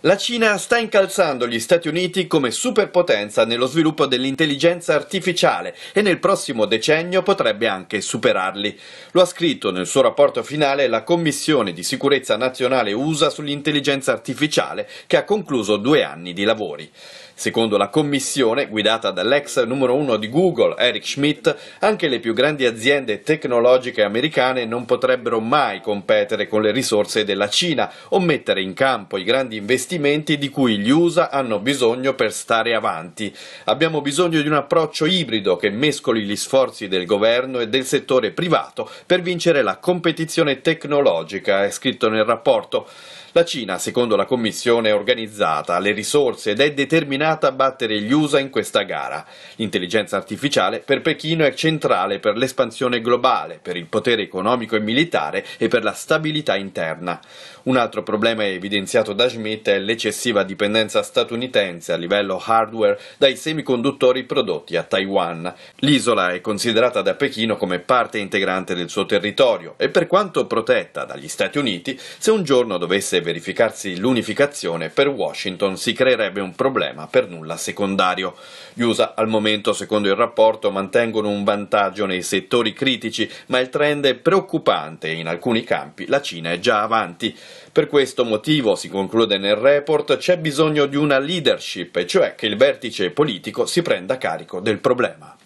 La Cina sta incalzando gli Stati Uniti come superpotenza nello sviluppo dell'intelligenza artificiale e nel prossimo decennio potrebbe anche superarli. Lo ha scritto nel suo rapporto finale la Commissione di sicurezza nazionale USA sull'intelligenza artificiale che ha concluso due anni di lavori. Secondo la commissione, guidata dall'ex numero uno di Google, Eric Schmidt, anche le più grandi aziende tecnologiche americane non potrebbero mai competere con le risorse della Cina o mettere in campo i grandi investimenti di cui gli USA hanno bisogno per stare avanti. Abbiamo bisogno di un approccio ibrido che mescoli gli sforzi del governo e del settore privato per vincere la competizione tecnologica, è scritto nel rapporto. La Cina, secondo la Commissione, è organizzata, ha le risorse ed è determinata destinata a battere gli USA in questa gara. L'intelligenza artificiale per Pechino è centrale per l'espansione globale, per il potere economico e militare e per la stabilità interna. Un altro problema evidenziato da Schmidt è l'eccessiva dipendenza statunitense a livello hardware dai semiconduttori prodotti a Taiwan. L'isola è considerata da Pechino come parte integrante del suo territorio e per quanto protetta dagli Stati Uniti, se un giorno dovesse verificarsi l'unificazione, per Washington si creerebbe un problema per nulla secondario. Gli USA al momento, secondo il rapporto, mantengono un vantaggio nei settori critici, ma il trend è preoccupante e in alcuni campi la Cina è già avanti. Per questo motivo, si conclude nel report, c'è bisogno di una leadership, e cioè che il vertice politico si prenda carico del problema.